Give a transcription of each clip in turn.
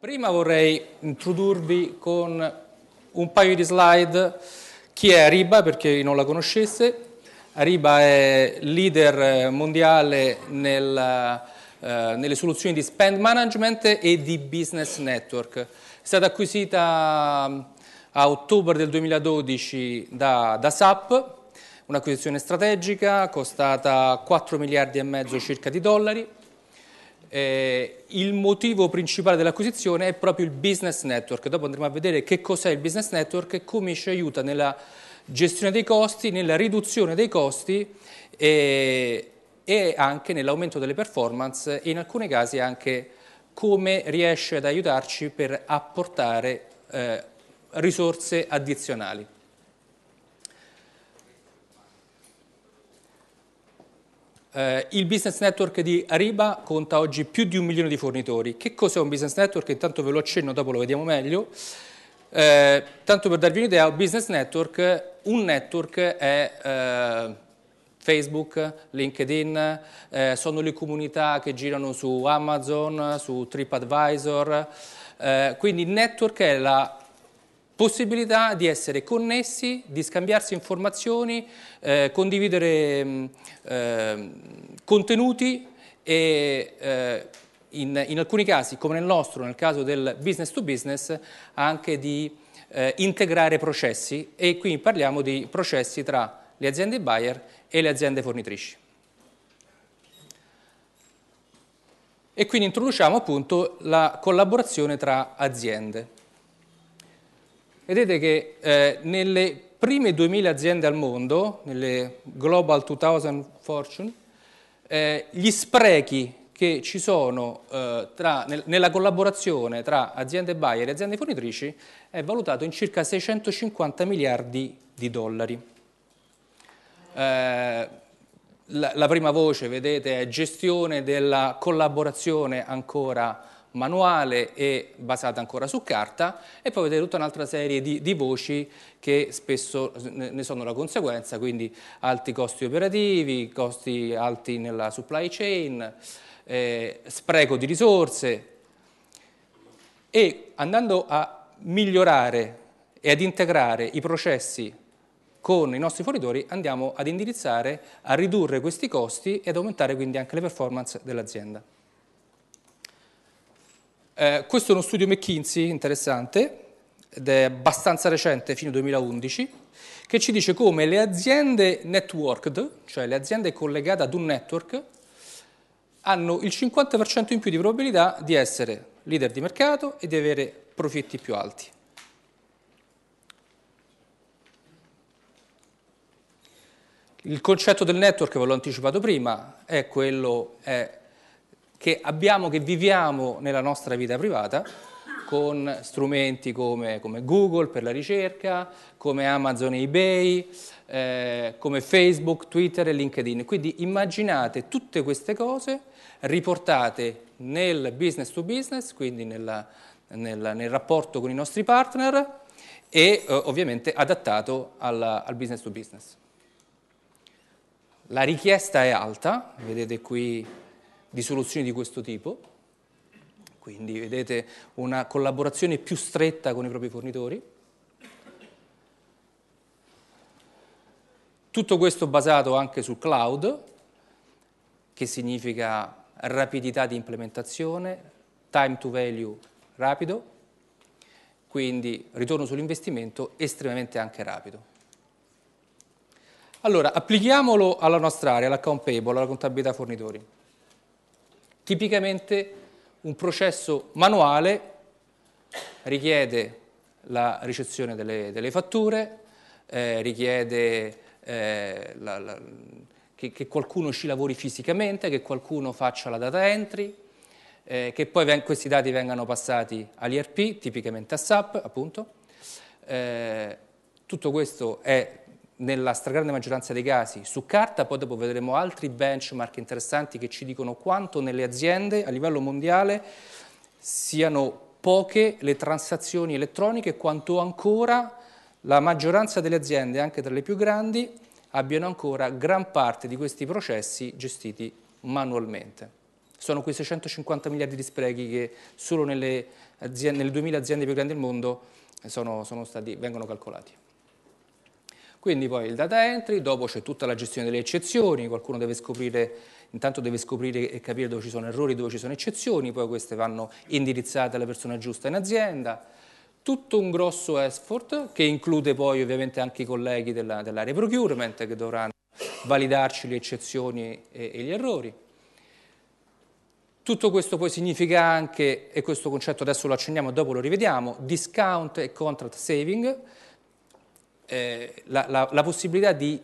Prima vorrei introdurvi con un paio di slide chi è Ariba, per chi non la conoscesse. Ariba è leader mondiale nel, eh, nelle soluzioni di spend management e di business network. È stata acquisita a ottobre del 2012 da, da SAP, un'acquisizione strategica costata 4 miliardi e mezzo circa di dollari eh, il motivo principale dell'acquisizione è proprio il business network, dopo andremo a vedere che cos'è il business network e come ci aiuta nella gestione dei costi, nella riduzione dei costi eh, e anche nell'aumento delle performance e in alcuni casi anche come riesce ad aiutarci per apportare eh, risorse addizionali. Eh, il business network di Ariba conta oggi più di un milione di fornitori. Che cos'è un business network? Intanto ve lo accenno, dopo lo vediamo meglio. Eh, tanto per darvi un'idea, un business network, un network è eh, Facebook, LinkedIn, eh, sono le comunità che girano su Amazon, su TripAdvisor, eh, quindi il network è la possibilità di essere connessi, di scambiarsi informazioni, eh, condividere mm, eh, contenuti e eh, in, in, alcuni casi, come nel nostro, nel caso del business to business, anche di eh, integrare processi e qui parliamo di processi tra le aziende buyer e le aziende fornitrici. E quindi introduciamo appunto la collaborazione tra aziende. Vedete che eh, nelle prime 2000 aziende al mondo, nelle Global 2000 Fortune, eh, gli sprechi che ci sono eh, tra, nel, nella collaborazione tra aziende buyer e aziende fornitrici è valutato in circa 650 miliardi di dollari. Eh, la, la prima voce, vedete, è gestione della collaborazione ancora manuale e basata ancora su carta e poi vedete tutta un'altra serie di, di, voci che spesso ne sono la conseguenza, quindi alti costi operativi, costi alti nella supply chain, eh, spreco di risorse e andando a migliorare e ad integrare i processi con i nostri fornitori andiamo ad indirizzare a ridurre questi costi e ad aumentare quindi anche le performance dell'azienda. Eh, questo è uno studio McKinsey interessante, ed è abbastanza recente, fino al 2011, che ci dice come le aziende networked, cioè le aziende collegate ad un network, hanno il 50% in più di probabilità di essere leader di mercato e di avere profitti più alti. Il concetto del network, ve l'ho anticipato prima, è quello, è che abbiamo, che viviamo nella nostra vita privata, con strumenti come, come Google per la ricerca, come Amazon e eBay, eh, come Facebook, Twitter e LinkedIn. Quindi immaginate tutte queste cose riportate nel business to business, quindi nella, nel, nel, rapporto con i nostri partner e eh, ovviamente adattato alla, al business to business. La richiesta è alta, vedete qui di soluzioni di questo tipo, quindi vedete una collaborazione più stretta con i propri fornitori. Tutto questo basato anche sul cloud, che significa rapidità di implementazione, time to value rapido, quindi ritorno sull'investimento estremamente anche rapido. Allora, applichiamolo alla nostra area, all'account payable, alla contabilità fornitori. Tipicamente un processo manuale richiede la ricezione delle, delle fatture, eh, richiede eh, la, la, che, che, qualcuno ci lavori fisicamente, che qualcuno faccia la data entry, eh, che poi questi dati vengano passati all'IRP, tipicamente a SAP appunto. Eh, tutto questo è nella stragrande maggioranza dei casi su carta, poi dopo vedremo altri benchmark interessanti che ci dicono quanto nelle aziende a livello mondiale siano poche le transazioni elettroniche, e quanto ancora la maggioranza delle aziende, anche tra le più grandi, abbiano ancora gran parte di questi processi gestiti manualmente. Sono quei 650 miliardi di sprechi che solo nelle, aziende, nelle 2000 aziende più grandi del mondo sono, sono stati, vengono calcolati. Quindi poi il data entry, dopo c'è tutta la gestione delle eccezioni, qualcuno deve scoprire, intanto deve scoprire e capire dove ci sono errori, dove ci sono eccezioni, poi queste vanno indirizzate alla persona giusta in azienda. Tutto un grosso effort che include poi ovviamente anche i colleghi dell'area procurement che dovranno validarci le eccezioni e, e gli errori. Tutto questo poi significa anche, e questo concetto adesso lo accendiamo e dopo lo rivediamo, discount e contract saving, eh, la, la, la, possibilità di,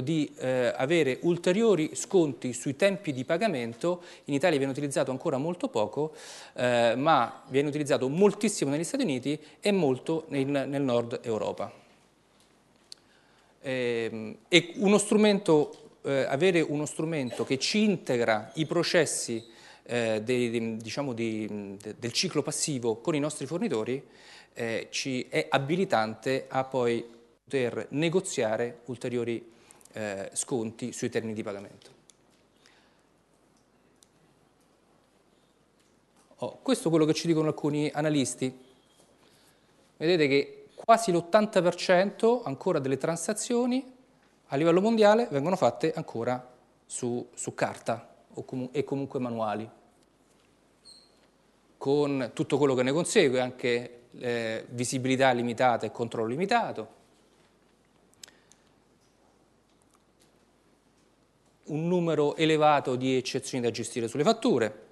di eh, avere ulteriori sconti sui tempi di pagamento, in Italia viene utilizzato ancora molto poco, eh, ma viene utilizzato moltissimo negli Stati Uniti e molto nel, nel nord Europa. Ehm, e Uno strumento, eh, avere uno strumento che ci integra i processi de, eh, de, diciamo di, de, del ciclo passivo con i nostri fornitori eh, ci è abilitante a poi poter negoziare ulteriori eh, sconti sui termini di pagamento. Oh, questo è quello che ci dicono alcuni analisti. Vedete che quasi l'80% ancora delle transazioni a livello mondiale vengono fatte ancora su, su carta com e comunque manuali, con tutto quello che ne consegue, anche eh, visibilità limitata e controllo limitato, un numero elevato di eccezioni da gestire sulle fatture,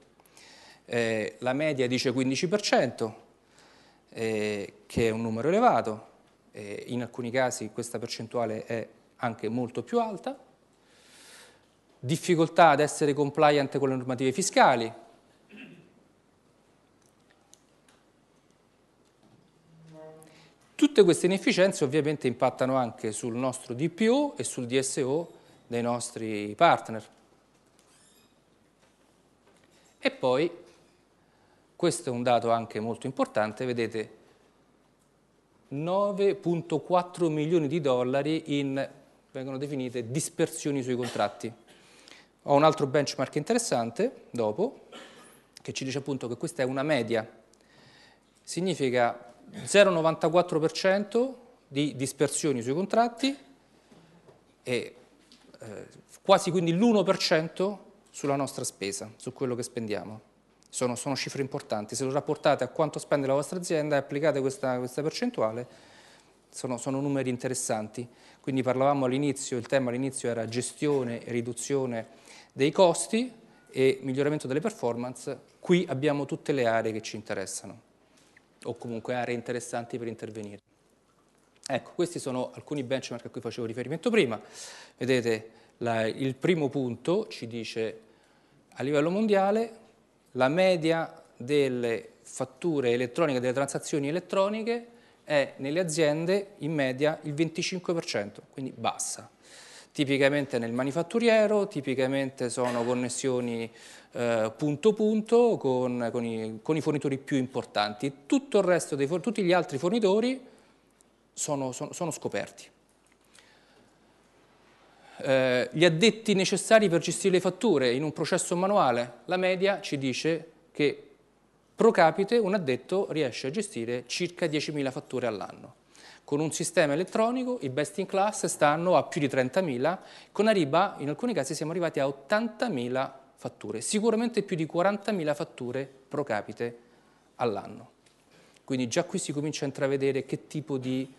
eh, la media dice 15%, eh, che è un numero elevato, eh, in alcuni casi questa percentuale è anche molto più alta, difficoltà ad essere compliant con le normative fiscali, Tutte queste inefficienze ovviamente impattano anche sul nostro DPO e sul DSO dei nostri partner. E poi, questo è un dato anche molto importante, vedete 9.4 milioni di dollari in, vengono definite, dispersioni sui contratti. Ho un altro benchmark interessante, dopo, che ci dice appunto che questa è una media. Significa 0,94% di dispersioni sui contratti e eh, quasi quindi l'1% sulla nostra spesa, su quello che spendiamo. Sono, sono, cifre importanti, se lo rapportate a quanto spende la vostra azienda e applicate questa, questa percentuale, sono, sono, numeri interessanti. Quindi parlavamo all'inizio, il tema all'inizio era gestione e riduzione dei costi e miglioramento delle performance, qui abbiamo tutte le aree che ci interessano o comunque aree interessanti per intervenire. Ecco, questi sono alcuni benchmark a cui facevo riferimento prima. Vedete, la, il primo punto ci dice a livello mondiale la media delle fatture elettroniche, delle transazioni elettroniche è nelle aziende in media il 25%, quindi bassa. Tipicamente nel manifatturiero, tipicamente sono connessioni eh, punto punto con, con, i, con, i, fornitori più importanti. Tutto il resto dei, tutti gli altri fornitori sono, sono, sono scoperti. Eh, gli addetti necessari per gestire le fatture in un processo manuale, la media ci dice che pro capite un addetto riesce a gestire circa 10.000 fatture all'anno. Con un sistema elettronico i best in class stanno a più di 30.000, con Ariba in alcuni casi siamo arrivati a 80.000 fatture, sicuramente più di 40.000 fatture pro capite all'anno. Quindi già qui si comincia a intravedere che tipo di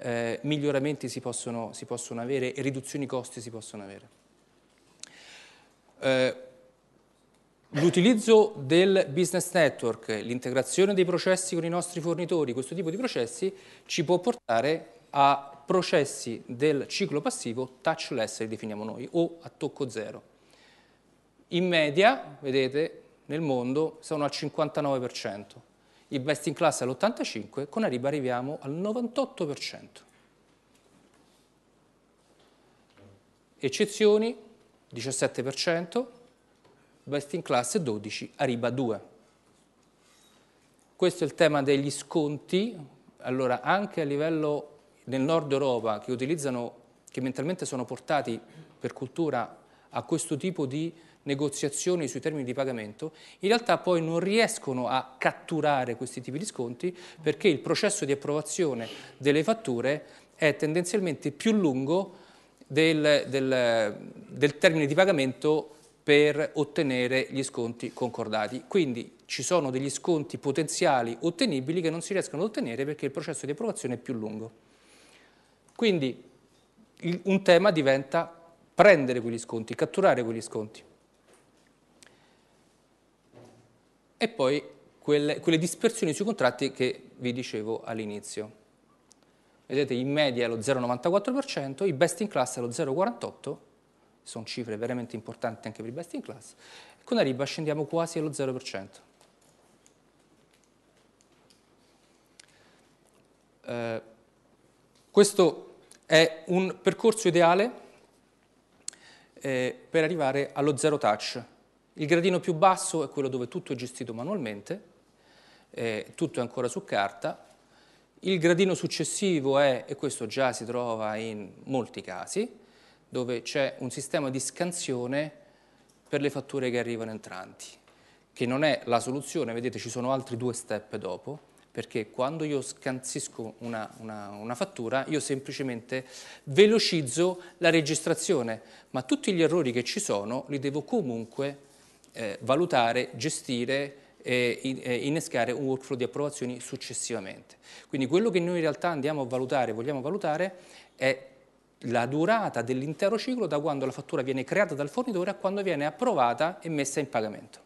eh, miglioramenti si possono, si possono, avere e riduzioni costi si possono avere. Eh, L'utilizzo del business network, l'integrazione dei processi con i nostri fornitori, questo tipo di processi ci può portare a processi del ciclo passivo touchless, li definiamo noi, o a tocco zero. In media, vedete, nel mondo sono al 59% il best in class all'85, con Ariba arriviamo al 98%. Eccezioni 17%, best in class 12, Ariba 2. Questo è il tema degli sconti, allora anche a livello nel nord Europa che utilizzano, che mentalmente sono portati per cultura a questo tipo di negoziazioni sui termini di pagamento, in realtà poi non riescono a catturare questi tipi di sconti perché il processo di approvazione delle fatture è tendenzialmente più lungo del, del, del termine di pagamento per ottenere gli sconti concordati. Quindi ci sono degli sconti potenziali ottenibili che non si riescono ad ottenere perché il processo di approvazione è più lungo. Quindi il, un tema diventa prendere quegli sconti, catturare quegli sconti. e poi quelle, quelle dispersioni sui contratti che vi dicevo all'inizio. Vedete, in media è lo 0,94%, i best in class è lo 0,48%, sono cifre veramente importanti anche per i best in class, con Ariba scendiamo quasi allo 0%. Eh, questo è un percorso ideale eh, per arrivare allo zero touch, il gradino più basso è quello dove tutto è gestito manualmente, eh, tutto è ancora su carta. Il gradino successivo è, e questo già si trova in molti casi, dove c'è un sistema di scansione per le fatture che arrivano entranti, che non è la soluzione, vedete ci sono altri due step dopo, perché quando io scansisco una, una, una, fattura io semplicemente velocizzo la registrazione, ma tutti gli errori che ci sono li devo comunque eh, valutare, gestire e innescare un workflow di approvazioni successivamente. Quindi quello che noi in realtà andiamo a valutare, vogliamo valutare, è la durata dell'intero ciclo da quando la fattura viene creata dal fornitore a quando viene approvata e messa in pagamento.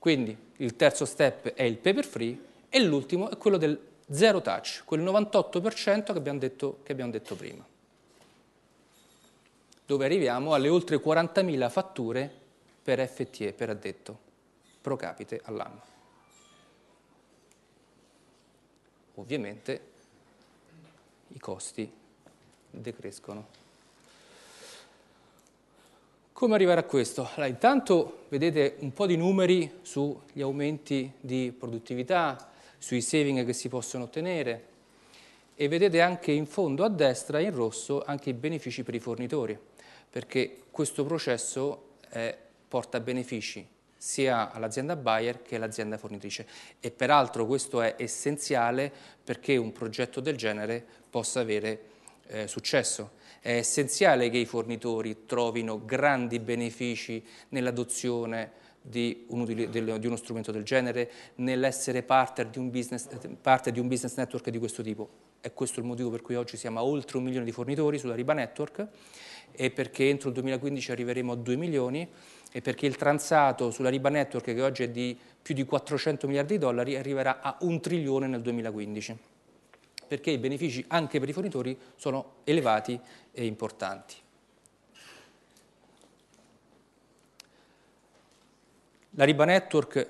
Quindi il terzo step è il paper free e l'ultimo è quello del zero touch, quel 98% che abbiamo detto, che abbiamo detto prima dove arriviamo alle oltre 40.000 fatture per FTE, per addetto, pro capite all'anno. Ovviamente i costi decrescono. Come arrivare a questo? Allora, intanto vedete un po' di numeri sugli aumenti di produttività, sui saving che si possono ottenere e vedete anche in fondo a destra in rosso anche i benefici per i fornitori perché questo processo eh, porta benefici sia all'azienda buyer che all'azienda fornitrice e peraltro questo è essenziale perché un progetto del genere possa avere eh, successo. È essenziale che i fornitori trovino grandi benefici nell'adozione di uno, di, uno strumento del genere, nell'essere parte di, un business, parte di un business network di questo tipo. È questo il motivo per cui oggi siamo a oltre un milione di fornitori sulla Riba Network e perché entro il 2015 arriveremo a 2 milioni e perché il transato sulla Riba Network, che oggi è di più di 400 miliardi di dollari, arriverà a un trilione nel 2015, perché i benefici anche per i fornitori sono elevati e importanti. La Riba Network,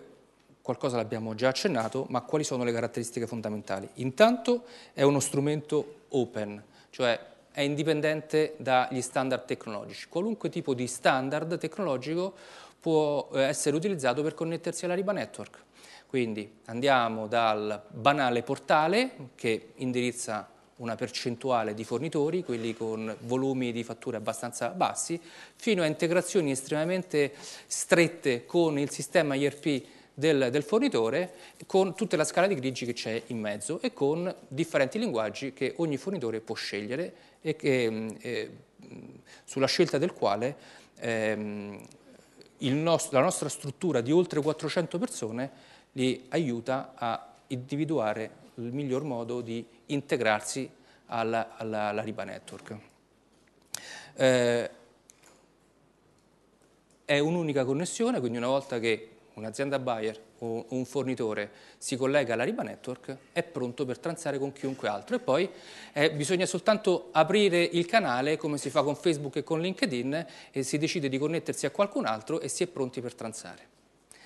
qualcosa l'abbiamo già accennato, ma quali sono le caratteristiche fondamentali? Intanto è uno strumento open, cioè è indipendente dagli standard tecnologici. Qualunque tipo di standard tecnologico può eh, essere utilizzato per connettersi alla Riba Network. Quindi andiamo dal banale portale che indirizza una percentuale di fornitori, quelli con volumi di fatture abbastanza bassi, fino a integrazioni estremamente strette con il sistema IRP del, del, fornitore con tutta la scala di grigi che c'è in mezzo e con differenti linguaggi che ogni fornitore può scegliere e, che, e eh, sulla scelta del quale ehm, nostro, la nostra struttura di oltre 400 persone li aiuta a individuare il miglior modo di integrarsi alla, alla, alla Riba Network. Eh, è un'unica connessione, quindi una volta che un'azienda buyer o un fornitore si collega alla Riba Network è pronto per transare con chiunque altro e poi eh, bisogna soltanto aprire il canale come si fa con Facebook e con LinkedIn e si decide di connettersi a qualcun altro e si è pronti per transare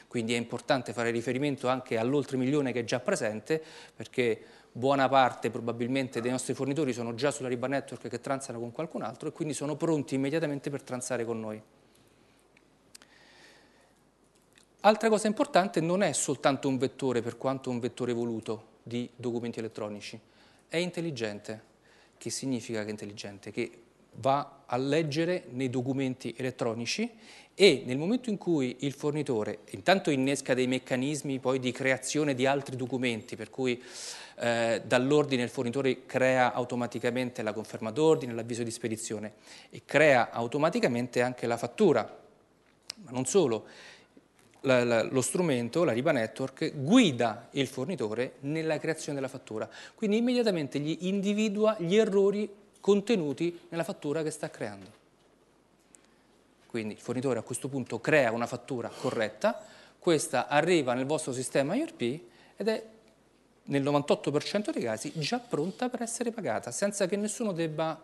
quindi è importante fare riferimento anche all'oltre milione che è già presente perché buona parte probabilmente dei nostri fornitori sono già sulla Riba Network che transano con qualcun altro e quindi sono pronti immediatamente per transare con noi. Altra cosa importante non è soltanto un vettore, per quanto un vettore voluto di documenti elettronici, è intelligente. Che significa che è intelligente? Che va a leggere nei documenti elettronici e nel momento in cui il fornitore intanto innesca dei meccanismi poi di creazione di altri documenti, per cui eh, dall'ordine il fornitore crea automaticamente la conferma d'ordine, l'avviso di spedizione e crea automaticamente anche la fattura, ma non solo, la, la, lo strumento, la Riba Network, guida il fornitore nella creazione della fattura, quindi immediatamente gli individua gli errori contenuti nella fattura che sta creando. Quindi il fornitore a questo punto crea una fattura corretta, questa arriva nel vostro sistema IRP ed è nel 98% dei casi già pronta per essere pagata, senza che nessuno debba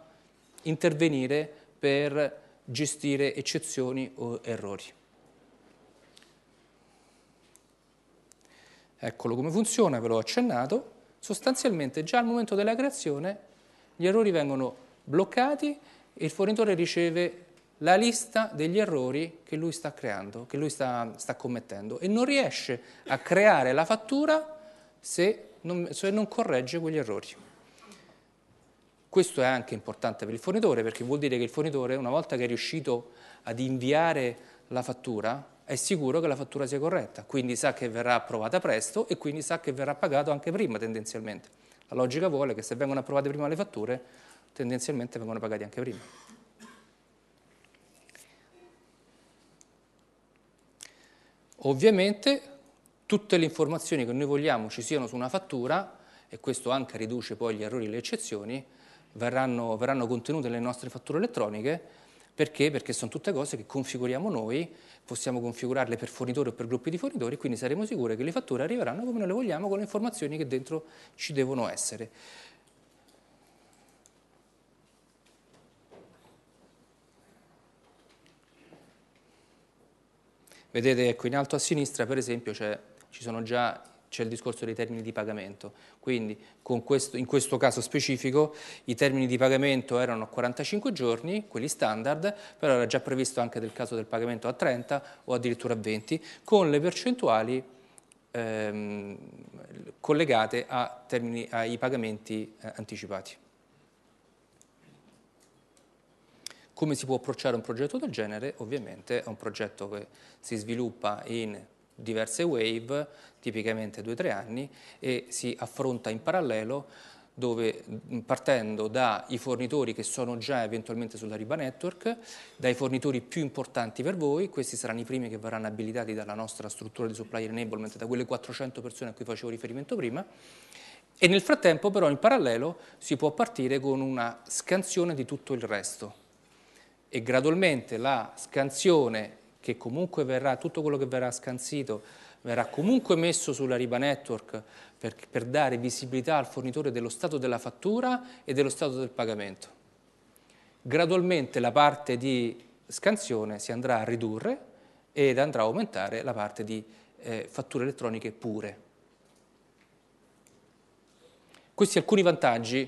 intervenire per gestire eccezioni o errori. Eccolo come funziona, ve l'ho accennato. Sostanzialmente già al momento della creazione gli errori vengono bloccati e il fornitore riceve la lista degli errori che lui sta creando, che lui sta, sta commettendo e non riesce a creare la fattura se non, se non corregge quegli errori. Questo è anche importante per il fornitore perché vuol dire che il fornitore una volta che è riuscito ad inviare la fattura è sicuro che la fattura sia corretta, quindi sa che verrà approvata presto e quindi sa che verrà pagato anche prima tendenzialmente. La logica vuole che se vengono approvate prima le fatture, tendenzialmente vengono pagate anche prima. Ovviamente tutte le informazioni che noi vogliamo ci siano su una fattura, e questo anche riduce poi gli errori e le eccezioni, verranno, verranno contenute nelle nostre fatture elettroniche, perché? Perché sono tutte cose che configuriamo noi, possiamo configurarle per fornitori o per gruppi di fornitori, quindi saremo sicuri che le fatture arriveranno come noi le vogliamo con le informazioni che dentro ci devono essere. Vedete, ecco, in alto a sinistra, per esempio, ci sono già c'è il discorso dei termini di pagamento. Quindi questo, in questo caso specifico i termini di pagamento erano 45 giorni, quelli standard, però era già previsto anche del caso del pagamento a 30 o addirittura a 20, con le percentuali ehm, collegate termini, ai pagamenti eh, anticipati. Come si può approcciare un progetto del genere? Ovviamente è un progetto che si sviluppa in diverse wave, tipicamente 2-3 anni, e si affronta in parallelo dove partendo dai fornitori che sono già eventualmente sulla Riba Network, dai fornitori più importanti per voi, questi saranno i primi che verranno abilitati dalla nostra struttura di supplier enablement, da quelle 400 persone a cui facevo riferimento prima, e nel frattempo però in parallelo si può partire con una scansione di tutto il resto e gradualmente la scansione che comunque verrà, tutto quello che verrà scansito verrà comunque messo sulla Riba Network per, per dare visibilità al fornitore dello stato della fattura e dello stato del pagamento. Gradualmente la parte di scansione si andrà a ridurre ed andrà a aumentare la parte di eh, fatture elettroniche pure. Questi alcuni vantaggi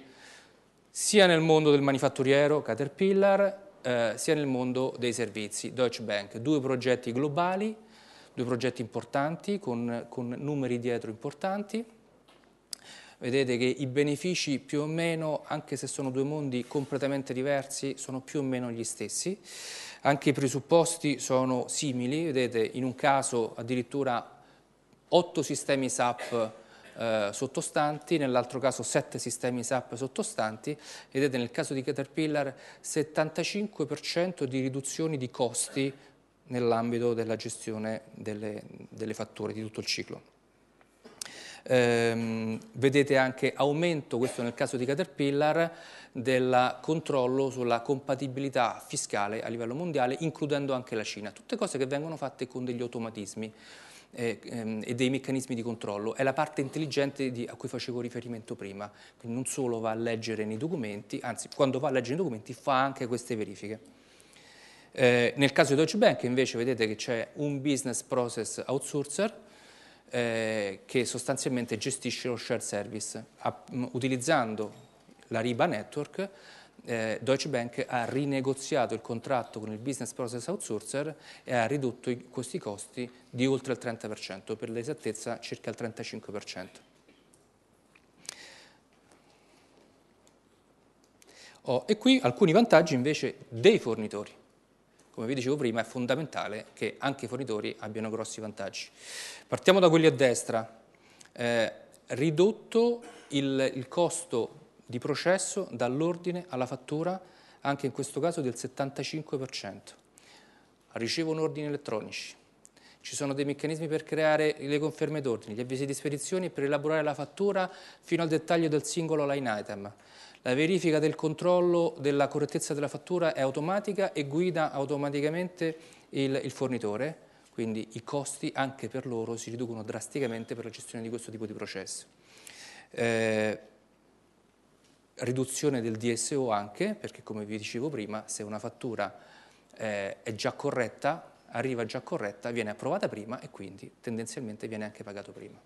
sia nel mondo del manifatturiero, Caterpillar, eh, sia nel mondo dei servizi, Deutsche Bank, due progetti globali, due progetti importanti con, con numeri dietro importanti. Vedete che i benefici più o meno, anche se sono due mondi completamente diversi, sono più o meno gli stessi. Anche i presupposti sono simili, vedete in un caso addirittura otto sistemi SAP eh, sottostanti, nell'altro caso 7 sistemi SAP sottostanti, vedete nel caso di Caterpillar 75% di riduzioni di costi nell'ambito della gestione delle, delle fatture di tutto il ciclo. Eh, vedete anche aumento, questo nel caso di Caterpillar, del controllo sulla compatibilità fiscale a livello mondiale, includendo anche la Cina. Tutte cose che vengono fatte con degli automatismi. Eh, ehm, e dei meccanismi di controllo, è la parte intelligente di, a cui facevo riferimento prima, quindi non solo va a leggere nei documenti, anzi quando va a leggere i documenti fa anche queste verifiche. Eh, nel caso di Deutsche Bank invece vedete che c'è un business process outsourcer eh, che sostanzialmente gestisce lo share service a, utilizzando la RIBA network eh, Deutsche Bank ha rinegoziato il contratto con il business process outsourcer e ha ridotto i, questi costi di oltre il 30%, per l'esattezza circa il 35%. Oh, e qui alcuni vantaggi invece dei fornitori. Come vi dicevo prima è fondamentale che anche i fornitori abbiano grossi vantaggi. Partiamo da quelli a destra. Eh, ridotto il, il costo di processo dall'ordine alla fattura, anche in questo caso del 75%. Ricevono ordini elettronici. Ci sono dei meccanismi per creare le conferme d'ordine, gli avvisi di spedizione per elaborare la fattura fino al dettaglio del singolo line item. La verifica del controllo della correttezza della fattura è automatica e guida automaticamente il, il fornitore quindi i costi anche per loro si riducono drasticamente per la gestione di questo tipo di processo. Eh, riduzione del DSO anche, perché come vi dicevo prima, se una fattura eh, è già corretta, arriva già corretta, viene approvata prima e quindi tendenzialmente viene anche pagato prima.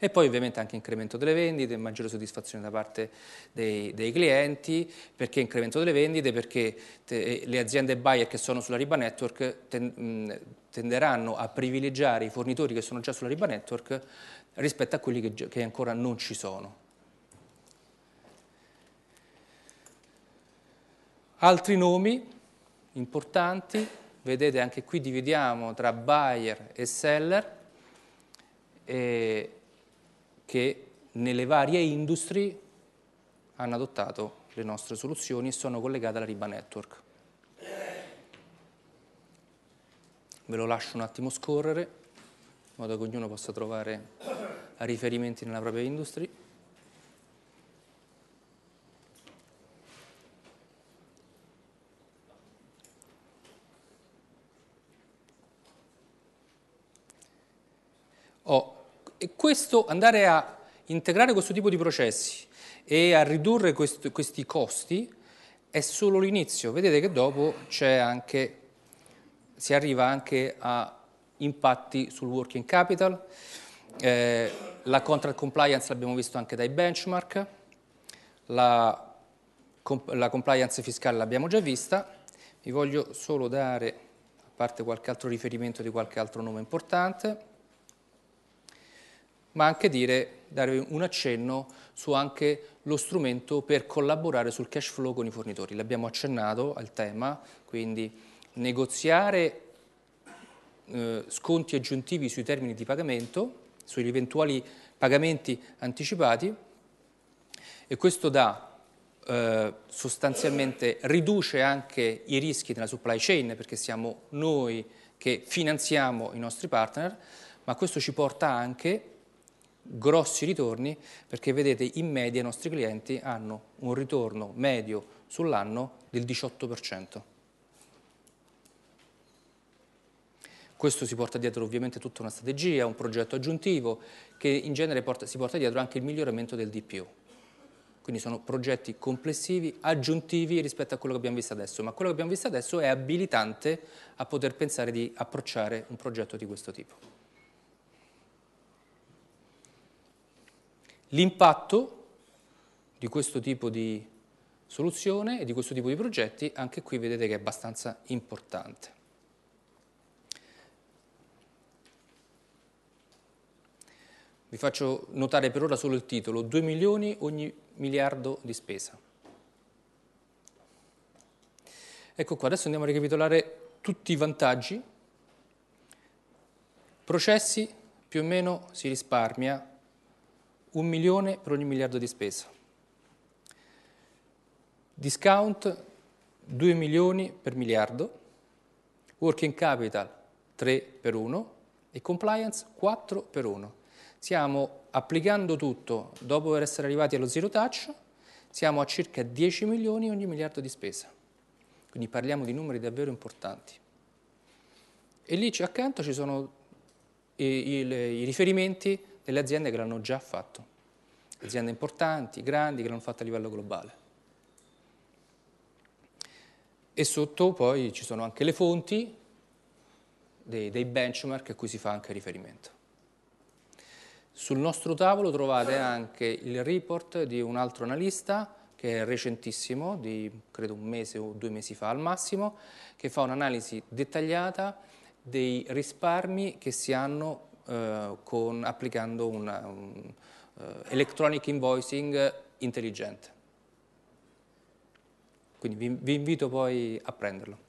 E poi ovviamente anche incremento delle vendite, maggiore soddisfazione da parte dei, dei clienti, perché incremento delle vendite? Perché te, eh, le aziende buyer che sono sulla Riba Network ten, mh, tenderanno a privilegiare i fornitori che sono già sulla Riba Network rispetto a quelli che, che ancora non ci sono. Altri nomi importanti, vedete anche qui dividiamo tra buyer e seller, eh, che nelle varie industrie hanno adottato le nostre soluzioni e sono collegate alla Riba Network. Ve lo lascio un attimo scorrere, in modo che ognuno possa trovare riferimenti nella propria industria. questo andare a integrare questo tipo di processi e a ridurre quest questi costi è solo l'inizio. Vedete che dopo anche, si arriva anche a impatti sul working capital, eh, la contract compliance l'abbiamo visto anche dai benchmark, la, la compliance fiscale l'abbiamo già vista, vi voglio solo dare, a parte qualche altro riferimento di qualche altro nome importante, ma anche dire, dare un accenno su anche lo strumento per collaborare sul cash flow con i fornitori. L'abbiamo accennato al tema, quindi negoziare eh, sconti aggiuntivi sui termini di pagamento, sugli eventuali pagamenti anticipati e questo dà eh, sostanzialmente riduce anche i rischi della supply chain perché siamo noi che finanziamo i nostri partner, ma questo ci porta anche grossi ritorni perché vedete in media i nostri clienti hanno un ritorno medio sull'anno del 18%. Questo si porta dietro ovviamente tutta una strategia, un progetto aggiuntivo che in genere porta, si porta dietro anche il miglioramento del DPO. Quindi sono progetti complessivi, aggiuntivi rispetto a quello che abbiamo visto adesso, ma quello che abbiamo visto adesso è abilitante a poter pensare di approcciare un progetto di questo tipo. L'impatto di questo tipo di soluzione e di questo tipo di progetti anche qui vedete che è abbastanza importante. Vi faccio notare per ora solo il titolo, 2 milioni ogni miliardo di spesa. Ecco qua, adesso andiamo a ricapitolare tutti i vantaggi. Processi più o meno si risparmia un milione per ogni miliardo di spesa. Discount 2 milioni per miliardo, working capital 3 per 1 e compliance 4 per 1. Siamo applicando tutto dopo essere arrivati allo zero touch, siamo a circa 10 milioni ogni miliardo di spesa. Quindi parliamo di numeri davvero importanti. E lì accanto ci sono i, i, i riferimenti delle aziende che l'hanno già fatto, aziende importanti, grandi, che l'hanno fatto a livello globale. E sotto poi ci sono anche le fonti dei, dei benchmark a cui si fa anche riferimento. Sul nostro tavolo trovate anche il report di un altro analista che è recentissimo, di credo un mese o due mesi fa al massimo, che fa un'analisi dettagliata dei risparmi che si hanno eh, con, applicando una, un eh, electronic invoicing intelligente. Quindi vi, vi invito poi a prenderlo.